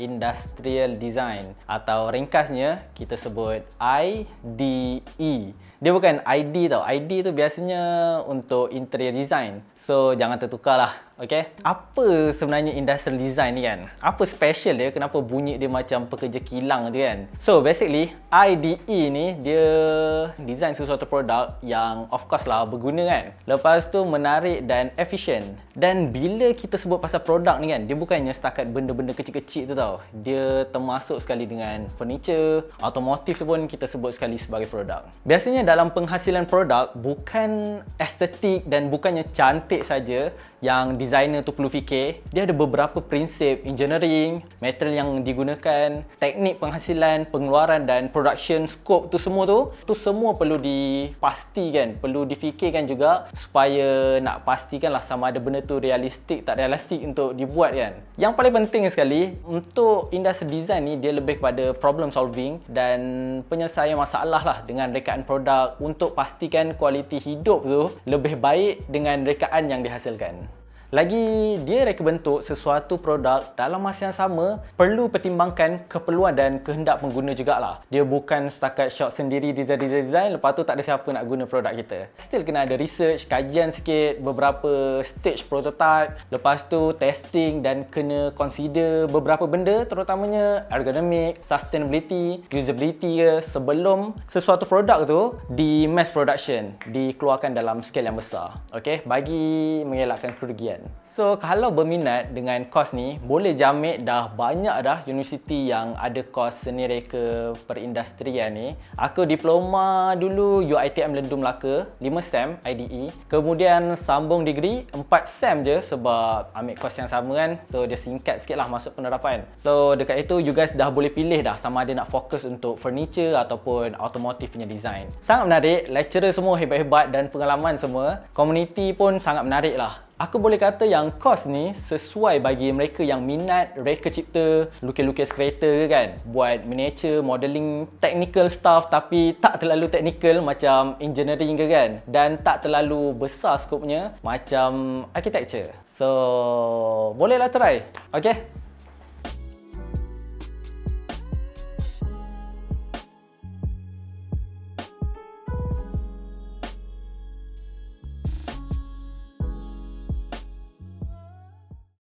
Industrial Design atau ringkasnya kita sebut IDE. Dia bukan ID tau. ID tu biasanya untuk interior design. So jangan tertukarlah Okay. Apa sebenarnya industrial design ni kan? Apa special dia? Kenapa bunyi dia macam pekerja kilang tu kan? So basically, IDE ni dia design sesuatu produk yang of course lah berguna kan? Lepas tu menarik dan efisien. Dan bila kita sebut pasal produk ni kan, dia bukannya setakat benda-benda kecil-kecil tu tau. Dia termasuk sekali dengan furniture, automotive tu pun kita sebut sekali sebagai produk. Biasanya dalam penghasilan produk, bukan estetik dan bukannya cantik saja yang designer tu perlu fikir dia ada beberapa prinsip engineering material yang digunakan teknik penghasilan pengeluaran dan production scope tu semua tu tu semua perlu dipastikan perlu difikirkan juga supaya nak pastikan lah sama ada benda tu realistik tak realistik untuk dibuat kan yang paling penting sekali untuk industri design ni dia lebih kepada problem solving dan penyelesaian masalah lah dengan rekaan produk untuk pastikan kualiti hidup tu lebih baik dengan rekaan yang dihasilkan lagi dia reka bentuk sesuatu produk dalam masa yang sama perlu pertimbangkan keperluan dan kehendak pengguna juga lah. Dia bukan setakat shop sendiri design design design lepas tu tak ada siapa nak guna produk kita. Still kena ada research, kajian sikit, beberapa stage prototype, lepas tu testing dan kena consider beberapa benda terutamanya ergonomik sustainability, usability ke sebelum sesuatu produk tu di mass production, dikeluarkan dalam skala yang besar. Okay, bagi mengelakkan kerugian kan. So kalau berminat dengan kos ni, boleh jamik dah banyak dah universiti yang ada kos seni reka perindustrian ni. Aku diploma dulu UiTM Lendum Melaka, 5 sem IDE. Kemudian sambung degree, 4 sem je sebab ambil kos yang sama kan. So dia singkat sikit lah masuk penerapan. So dekat itu, you guys dah boleh pilih dah sama ada nak fokus untuk furniture ataupun automotive punya design. Sangat menarik, lecturer semua hebat-hebat dan pengalaman semua. Community pun sangat menarik lah. Aku boleh kata yang kos ni sesuai bagi mereka yang minat reka cipta, lukis-lukis kereta ke kan. Buat miniature, modelling, technical stuff tapi tak terlalu technical macam engineering ke kan. Dan tak terlalu besar skopnya macam architecture. So, bolehlah try. Okay,